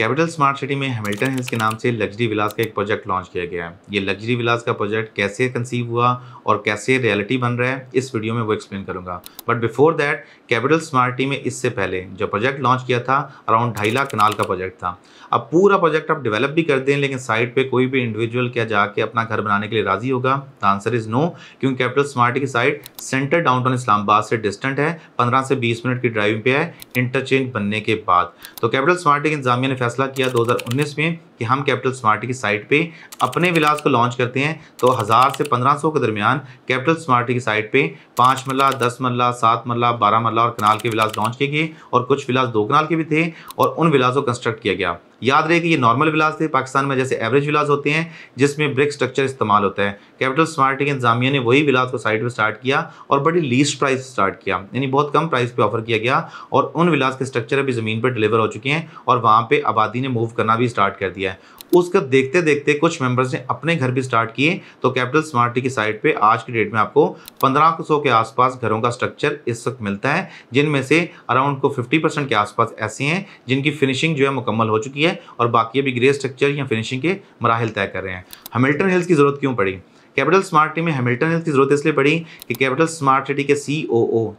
capital smart city में Hamilton Hills के नाम से लग्जरी विलास का एक प्रोजेक्ट लॉन्च किया गया है ये लग्जरी विलास का प्रोजेक्ट कैसे कंसीव हुआ और कैसे रियलिटी बन रहा है इस वीडियो में वो एक्सप्लेन करूंगा but before that capital smart city में इससे पहले जो प्रोजेक्ट लॉन्च किया था अराउंड ढाई लाख कनाल का प्रोजेक्ट था अब पूरा प्रोजेक्ट आप डिवेलप भी कर दें लेकिन साइट पर कोई भी इंडिविजुअल क्या जाके अपना घर बनाने के लिए राजी होगा द आंसर इज़ नो क्योंकि कैपिटल स्मार्ट की site centre downtown Islamabad से डिस्टेंट है पंद्रह से बीस मिनट की ड्राइविंग पे है इंटरचेंज बनने के बाद तो कैपिटल स्मार्ट की इंजामिया ने फैसला किया 2019 में कि हम कैपिटल स्मार्ट की साइट पे अपने विलास को लॉन्च करते हैं तो हज़ार से 1500 के दरमियान कैपिटल स्मार्ट की साइट पे पाँच मल्ला दस मल्ला सात मल्ला बारह मल्ला और कनाल के विलास लॉन्च किए गए और कुछ विलास दो कनाल के भी थे और उन विलास को कंस्ट्रक्ट किया गया याद रहे कि ये नॉर्मल विलास थे पाकिस्तान में जैसे एवरेज विलास होते हैं जिसमें ब्रिक स्ट्रक्चर इस्तेमाल होता है कैपिटल स्मार्टिंग इंतजामिया ने वही विलास को साइड पर स्टार्ट किया और बड़ी लीस्ट प्राइस स्टार्ट किया यानी बहुत कम प्राइस पे ऑफर किया गया और उन विलास के स्ट्रक्चर अभी ज़मीन पर डिलीवर हो चुके हैं और वहाँ पर आबादी ने मूव करना भी स्टार्ट कर दिया है उसका देखते देखते कुछ मेंबर्स ने अपने घर भी स्टार्ट किए तो कैपिटल स्मार्ट की साइट पे आज की डेट में आपको पंद्रह सौ के आसपास घरों का स्ट्रक्चर इस वक्त मिलता है जिनमें से अराउंड को फिफ्टी परसेंट के आसपास ऐसे हैं जिनकी फिनिशिंग जो है मुकम्मल हो चुकी है और बाकी अभी ग्रे स्ट्रक्चर या फिनिशिंग के मराहल तय कर रहे हैं हमिल्टन हिल्स की जरूरत क्यों पड़ी कैपिटल स्मार्ट सिटी में हेमिल्टन हिल्स की जरूरत इसलिए पड़ी कि कैपिटल स्मार्ट सिटी के C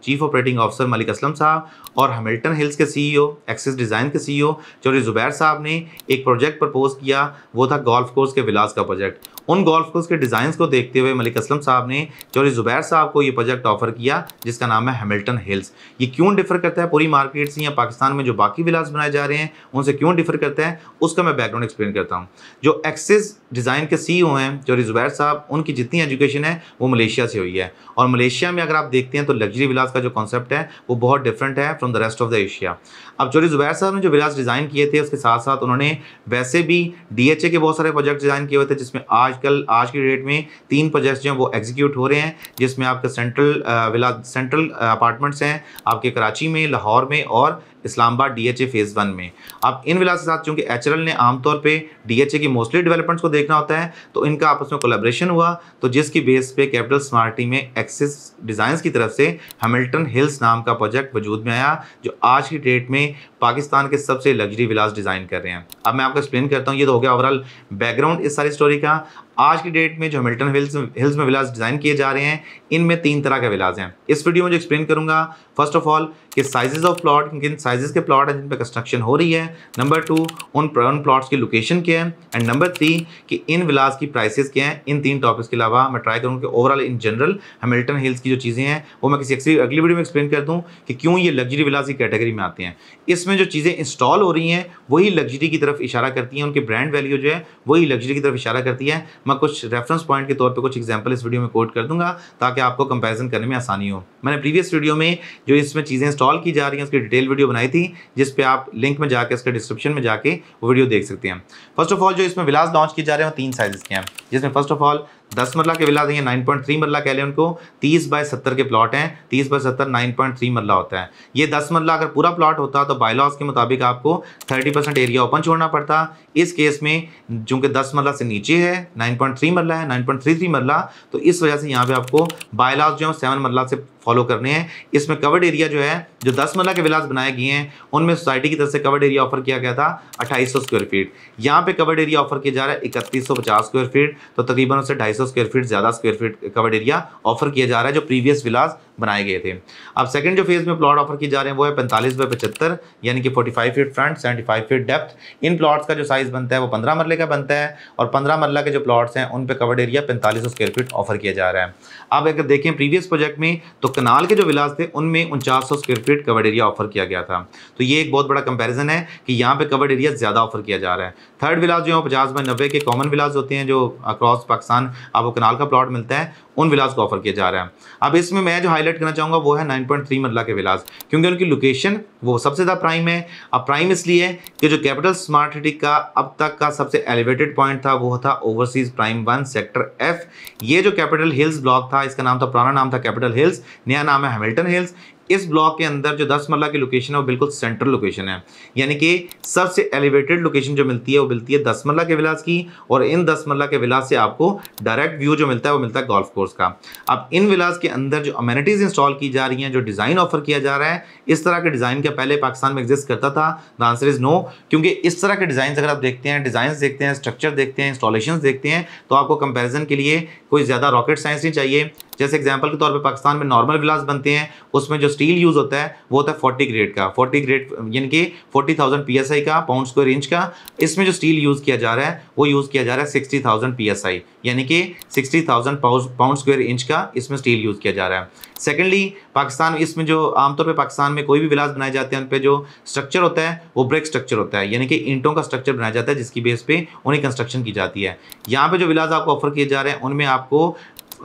chief operating officer Malik Aslam Sahab और हेमिल्टन हिल्स के सी एक्सिस डिज़ाइन के सी चौधरी e जुबैर साहब ने एक प्रोजेक्ट प्रपोज किया वो था गोल्फ कोर्स के विलास का प्रोजेक्ट उन गोल्फ कोर्स के डिज़ाइन को देखते हुए मलिक असलम साहब ने चौरी ज़ुबैर साहब को ये प्रोजेक्ट ऑफर किया जिसका नाम है हेमिल्टन हिल्स ये क्यों डिफर करता है पूरी मार्केट से या पाकिस्तान में जो बाकी विलास बनाए जा रहे हैं उनसे क्यों डिफर करता है उसका मैं बैकग्राउंड एक्सप्लेन करता हूँ जो एक्सिस डिज़ाइन के सी e हैं चौरी ज़ुबैर साहब उनकी जितनी एजुकेशन है वो मलेशिया से हुई है और मलेशिया में अगर आप देखते हैं तो लग्जरी विलास का जो कॉन्सेप्ट है वो बहुत डिफरेंट है from the rest of the Asia अब चौरी ज़ुबैर साहब ने जो विलास डिज़ाइन किए थे उसके साथ साथ उन्होंने वैसे भी डी के बहुत सारे प्रोजेक्ट डिज़ाइन किए हुए थे जिसमें आज आजकल आज की डेट में तीन प्रोजेक्ट्स जो वो एग्जीक्यूट हो रहे हैं जिसमें आपका सेंट्रल विला सेंट्रल अपार्टमेंट्स हैं आपके कराची में लाहौर में और इस्लामाबाद डीएचए फेज़ वन में अब इन विलास के साथ चूंकि एच ने आमतौर पे डीएचए की मोस्टली डेवलपमेंट्स को देखना होता है तो इनका आपस में कोलेब्रेशन हुआ तो जिसकी बेस पे कैपिटल स्मार्टी में एक्सिस डिज़ाइंस की तरफ से हेमिल्टन हिल्स नाम का प्रोजेक्ट वजूद में आया जो आज की डेट में पाकिस्तान के सबसे लग्जरी विलास डिज़ाइन कर रहे हैं अब मैं आपको एक्सप्लेन करता हूँ ये तो हो गया ओवरऑल बैकग्राउंड इस सारी स्टोरी का आज की डेट में जो हमिल्टन हिल्स हिल्स में विलास डिज़ाइन किए जा रहे हैं इनमें तीन तरह के विलाज हैं इस वीडियो में जो एक्सप्लेन करूंगा फर्स्ट ऑफ ऑल कि साइजेस ऑफ प्लॉट किन साइजेस के प्लॉट हैं जिन पर कंस्ट्रक्शन हो रही है नंबर टू उन उन प्लॉट्स की लोकेशन क्या है एंड नंबर थ्री कि इन विलाज की प्राइसिस क्या हैं इन तीन टॉपिक्स के अलावा मैं ट्राई करूँ कि overall in general Hamilton Hills की जो चीज़ें हैं वो मैं किसी अगली वीडियो में एक्सप्लेन कर दूँ कि क्यों ये लग्जरी विलाज की कैटेगरी में आते हैं इसमें जो चीज़ें इंस्टॉल हो रही हैं वही लग्जरी की तरफ इशारा करती हैं उनके ब्रांड वैल्यू जो है वही लग्जरी की तरफ इशारा करती है मैं कुछ रेफरेंस पॉइंट के तौर पर कुछ एग्जाम्पल इस वीडियो में कोट कर दूंगा ताकि आपको कंपेरिजन करने में आसानी हो मैंने प्रीवियस वीडियो में जो इसमें चीज़ें इंस्टॉल की जा रही हैं उसकी डिटेल वीडियो बनाई थी जिस पर आप लिंक में जाकर इसके डिस्क्रिप्शन में जाकर वीडियो देख सकते हैं फर्स्ट ऑफ ऑल जो इसमें विलास लॉन्च किए जा रहे हैं तीन साइज़ के हैं जिसमें फर्स्ट ऑफ ऑल दस मरला के विला देंगे नाइन पॉइंट थ्री मरला कह लें उनको तीस बाय सत्तर के प्लॉट हैं तीस बाय सत्तर नाइन पॉइंट थ्री मरला होता है ये दस मरला अगर पूरा प्लॉट होता तो बायलॉज के मुताबिक आपको थर्टी परसेंट एरिया ओपन छोड़ना पड़ता इस केस में चूंकि दस मरला से नीचे है नाइन पॉइंट थ्री मरला है नाइन पॉइंट थ्री थ्री मरला तो इस वजह से यहाँ पे आपको बायलॉज जो है सेवन मरला से फॉलो करने हैं इसमें कवर्ड एरिया जो है जो दस मरला के विलास बनाए गए हैं उनमें सोसाइटी की तरफ से कवर्ड एरिया ऑफर किया गया था अट्ठाईस स्क्वायर फीट यहाँ पे कवर्ड एरिया ऑफर किया जा रहा है इकतीस स्क्वायर फीट तो तकरीबन उससे ढाई स्क्वायर फीट ज़्यादा square feet covered area offer किया जा रहा है जो प्रीवियस विलास बनाए गए थे अब सेकंड जो फेज़ में प्लॉट ऑफर किए जा रहे हैं वो है पैंतालीस बाई पचहत्तर यानी कि forty five feet front seventy five feet depth इन प्लॉट्स का जो साइज़ बनता है वो पंद्रह मरले का बनता है और पंद्रह मरला के जो प्लॉट्स हैं उन पर कवर्ड एरिया पैंतालीस स्क्वेयर फीट ऑफर किया जा रहा है अब अगर देखें प्रीवियस प्रोजेक्ट में तो कनाल के जो विलास थे उनमें उनचास सौ square feet covered area offer किया गया था तो ये एक बहुत बड़ा कंपेरिजन है कि यहाँ पे कवर्ड एरिया ज़्यादा ऑफर किया जा रहा है थर्ड विलास जो है पचास बाई नब्बे के कॉमन विलास होते हैं जो अक्रॉस पाकिस्तान आपको कनाल का प्लॉट मिलता है उन विलास को ऑफर किया जा रहा है अब इसमें मैं जो हाईलाइट हाईलाइट करना चाहूँगा वो है नाइन पॉइंट थ्री मरला के विलास क्योंकि उनकी लोकेशन वो सबसे ज़्यादा प्राइम है अब प्राइम इसलिए है कि जो कैपिटल स्मार्ट सिटी का अब तक का सबसे एलिवेटेड पॉइंट था वो था overseas prime one sector F ये जो कैपिटल हिल्स ब्लॉक था इसका नाम था पुराना नाम था कैपिटल हिल्स नया नाम है हेमिल्टन हिल्स इस ब्लॉक के अंदर जो दस मरला की लोकेशन है वो बिल्कुल सेंट्रल लोकेशन है यानी कि सबसे एलिवेटेड लोकेशन जो मिलती है वो मिलती है दस मरला के विलास की और इन दस मरला के विलास से आपको डायरेक्ट व्यू जो मिलता है वो मिलता है गोल्फ कोर्स का अब इन विलास के अंदर जो अमेनिटीज़ इंस्टॉल की जा रही हैं जो डिज़ाइन ऑफर किया जा रहा है इस तरह के डिज़ाइन क्या पहले पाकिस्तान में एग्जिस्ट करता था द आंसर इज़ नो क्योंकि इस तरह के डिज़ाइन अगर आप देखते हैं डिज़ाइन देखते हैं स्ट्रक्चर देखते हैं इंस्टॉलेशन देखते हैं तो आपको कंपेरिजन के लिए कोई ज़्यादा रॉकेट साइंस नहीं चाहिए जैसे एग्जाम्पल के तौर पर पाकिस्तान में नॉर्मल गिलास बनते हैं उसमें जो स्टील यूज़ होता है वो होता है फोर्टी ग्रेड का फोर्टी ग्रेड यानी कि forty thousand P S I का पाउंड स्क्वायर इंच का इसमें जो स्टील यूज़ किया जा रहा है वो यूज़ किया जा रहा है sixty thousand P S I यानी कि sixty thousand pound square inch का इसमें स्टील यूज़ किया जा रहा है सेकेंडली पाकिस्तान इसमें जो आमतौर पर पाकिस्तान में कोई भी विलास बनाए जाते हैं उन पर जो स्ट्रक्चर होता है वो ब्रेक स्ट्रक्चर होता है यानी कि ईंटों का स्ट्रक्चर बनाया जाता है जिसकी बेस पे उन्हें कंस्ट्रक्शन की जाती है यहाँ पे जो विलास आपको ऑफर किए जा रहे हैं उनमें आपको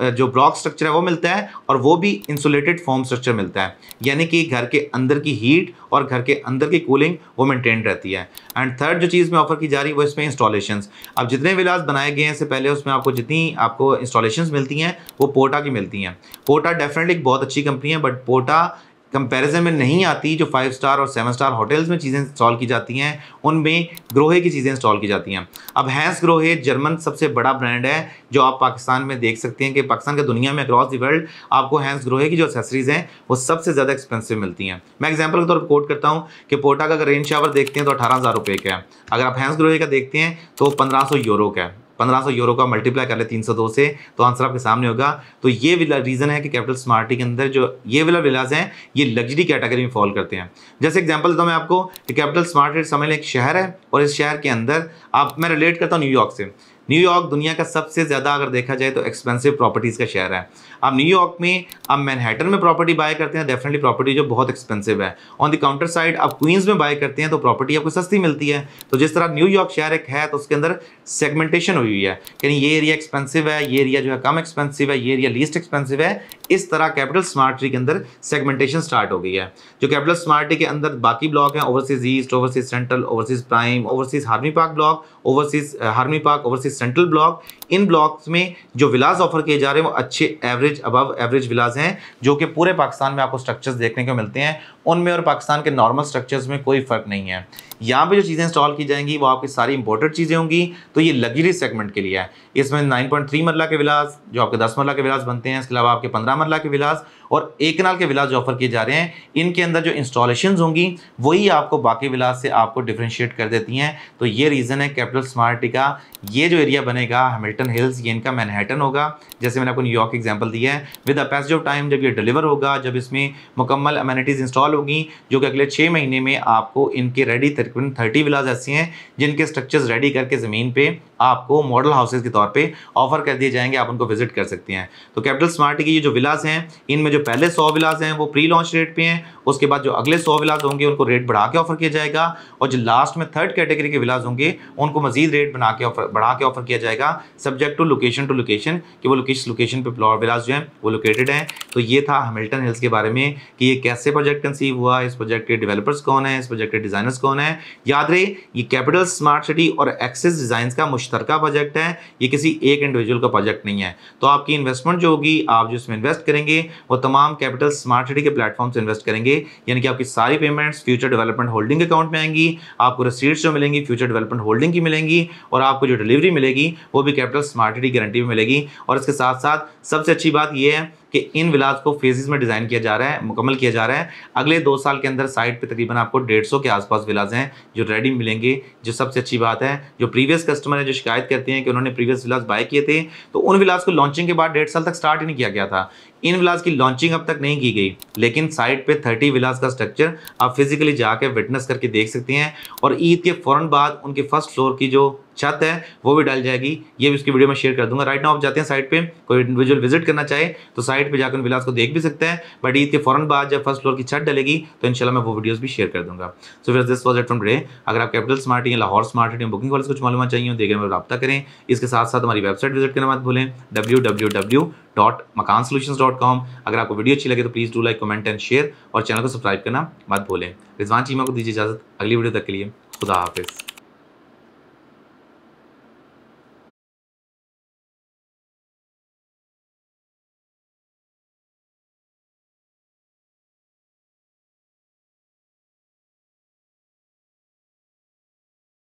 जो ब्लॉक स्ट्रक्चर है वो मिलता है और वो भी इंसुलेटेड फॉर्म स्ट्रक्चर मिलता है यानी कि घर के अंदर की हीट और घर के अंदर की कूलिंग वो मेंटेन रहती है एंड थर्ड जो चीज़ में ऑफर की जा रही है वो इसमें इंस्टॉलेशन अब जितने विलास बनाए गए हैं इससे पहले उसमें आपको जितनी आपको इंस्टॉलेशन मिलती हैं वो पोटा की मिलती हैं पोटा डेफिनेटली एक बहुत अच्छी कंपनी है बट पोटा कंपैरिजन में नहीं आती जो फाइव स्टार और सेवन स्टार होटल्स में चीज़ें इंस्टॉल की जाती हैं उनमें ग्रोहे की चीज़ें इंस्टॉल की जाती हैं अब हैंस ग्रोहे जर्मन सबसे बड़ा ब्रांड है जो आप पाकिस्तान में देख सकते हैं कि पाकिस्तान के दुनिया में अक्रॉस दी वर्ल्ड आपको हैंस ग्रोहे की जो एसेसरीज़ हैं वो सबसे ज़्यादा एक्सपेंसिव मिलती हैं मैं एग्जाम्पल के तौर पर कोट करता हूँ कि पोटा का अगर रेन शावर देखते हैं तो अठारह हज़ार रुपये का है अगर आप हैंस ग्रोहे का देखते हैं तो पंद्रह सौ यूरो का है 1500 यूरो का मल्टीप्लाई कर ले 302 से तो आंसर आपके सामने होगा तो ये वाला रीज़न है कि कैपिटल स्मार्टी के अंदर जो ये वाला विलाज हैं ये लग्जरी कैटेगरी में फॉल करते हैं जैसे एग्जाम्पल देता हूँ मैं आपको कि कैपिटल स्मार्ट समझ लें एक शहर है और इस शहर के अंदर आप मैं रिलेट करता हूँ न्यूयॉर्क से न्यूयॉर्क दुनिया का सबसे ज़्यादा अगर देखा जाए तो एक्सपेंसिव प्रॉपर्टीज़ का शहर है अब न्यूयॉर्क में अब मैनहैटन में प्रॉपर्टी बाय करते हैं डेफिनेटली प्रॉपर्टी जो बहुत एक्सपेंसिव है ऑन द काउंटर साइड आप क्वींस में बाय करते हैं तो प्रॉपर्टी आपको सस्ती मिलती है तो जिस तरह न्यूयॉर्क शहर एक है तो उसके अंदर सेगमेंटेशन हुई हुई है यानी ये एरिया एक्सपेंसिव है ये एरिया जो है कम एक्सपेंसिव है ये एरिया लीस्ट एक्सपेंसिव है इस तरह कैपिटल स्मार्ट के अंदर सेगमेंटेशन स्टार्ट हो गई है जो कैपिटल स्मार्ट के अंदर बाकी ब्लॉक हैं overseas east overseas central overseas prime overseas harmony park block overseas harmony park overseas central block इन ब्लॉक्स में जो विलाज ऑफर किए जा रहे हैं वो अच्छे एवरेज अबव एवरेज विलाज हैं जो कि पूरे पाकिस्तान में आपको स्ट्रक्चर्स देखने को मिलते हैं उनमें और पाकिस्तान के नॉर्मल स्ट्रक्चर्स में कोई फ़र्क नहीं है यहाँ पे जो चीज़ें इंस्टॉल की जाएंगी वो आपकी सारी इंपॉर्टेंट चीज़ें होंगी तो ये लग्जरी सेगमेंट के लिए है इसमें 9.3 पॉइंट मरला के विलास जो आपके 10 मरला के विलास बनते हैं इसके अलावा आपके 15 मरला के विलास और एक नाल के विलास जो ऑफर किए जा रहे हैं इनके अंदर जो इंस्टॉलेशन होंगी वही आपको बाकी विलास से आपको डिफ्रेंशिएट कर देती हैं तो ये रीज़न है कैपिटल स्मार्ट का ये जो एरिया बनेगा हेमिल्टन हिल्स ये इनका मैनहेटन होगा जैसे मैंने आपको न्यूयॉर्क एग्जाम्पल दिया है with a passage of time जब ये डिलीवर होगा जब इसमें मुकम्मल अमेनिटीज़ इंस्टॉल होगी जो कि अगले छः महीने में आपको इनके रेडी तकरीबन थर्टी विलाज ऐसी हैं जिनके स्ट्रक्चर्स रेडी करके ज़मीन पे आपको मॉडल हाउसेज के तौर पे ऑफर कर दिए जाएंगे आप उनको विजिट कर सकते हैं तो कैपिटल स्मार्ट की ये जो विलास हैं इनमें जो पहले सौ विलास हैं वो प्री लॉन्च रेट पे हैं उसके बाद जो अगले सौ विलास होंगे उनको रेट बढ़ा के ऑफर किया जाएगा और जो लास्ट में थर्ड कैटेगरी के विलास होंगे उनको मजीद रेट बना के ऑफर बढ़ा के ऑफर किया जाएगा subject to location to location कि वो लोकेश लोकेशन पर प्लॉट विलास जो हैं वो लोकेटेड हैं तो ये था हमिल्टन हिल्स के बारे में कि ये कैसे प्रोजेक्ट कंसीव हुआ इस प्रोजेक्ट के डिवेलपर्स कौन है इस प्रोजेक्ट के डिज़ाइनर्स कौन है याद रहे ये कैपिटल स्मार्ट सिटी और एक्सेस डिज़ाइन का मुश्तर प्रोजेक्ट है ये किसी एक इंडिविजुअल का प्रोजेक्ट नहीं है तो आपकी इन्वेस्टमेंट जो होगी आप जो इसमें इन्वेस्ट करेंगे वो तमाम कैपिटल स्मार्ट सिटी के प्लेटफॉर्म से इन्वेस्ट करेंगे यानी कि आपकी सारी payments future development holding account में आएंगी आपको रसीड्स जो मिलेंगी फ्यूचर डेवलपमेंट होल्डिंग की मिलेंगी और आपको जो डिलीवरी मिलेगी वो भी कैपिटल स्मार्ट सिटी गारंटी में मिलेगी और इसके साथ साथ सबसे अच्छी बात यह है कि इन विलाज को फेजेस में डिज़ाइन किया जा रहा है मुकम्मल किया जा रहा है अगले दो साल के अंदर साइट पे तकरीबन आपको डेढ़ सौ के आसपास विलाज हैं जो रेडी मिलेंगे जो सबसे अच्छी बात है जो प्रीवियस कस्टमर है जो शिकायत करते हैं कि उन्होंने प्रीवियस विलास बाय किए थे तो उन विलाज को लॉन्चिंग के बाद डेढ़ साल तक स्टार्ट ही नहीं किया गया था इन विलाज की लॉन्चिंग अब तक नहीं की गई लेकिन साइट पे थर्टी विलाज का स्ट्रक्चर आप फिजिकली जाके विटनेस करके देख सकते हैं और ईद के फौरन बाद उनके फर्स्ट फ्लोर की जो छत है वो भी डाल जाएगी ये भी उसकी वीडियो में शेयर कर दूंगा राइट नाउ आप जाते हैं साइट पे कोई इंडिविजुअल विजिट करना चाहे तो साइट पे जाकर विलास को देख भी सकते हैं बट ईद के फौरन बाद जब फर्स्ट फ्लोर की छत डलेगी तो इनशाला मैं वो वीडियोज भी शेयर कर दूंगा सो फिर this was it from day अगर आप कैपिटल स्मार्ट या लाहौर स्मार्ट या बुकिंग वाले कुछ मालूम चाहिए देखें मैं रब्ता करें इसके साथ साथ हमारी वेबसाइट विजिट करना मत भूलें W W W dot Makaan solution dot com अगर आपको वीडियो अच्छी लगे तो please do like comment and share और चैनल को सब्सक्राइब करना मत भूलें रिजवान चीमा को दीजिए इजाज़त अगली वीडियो तक के लिए खुदा हाफिज़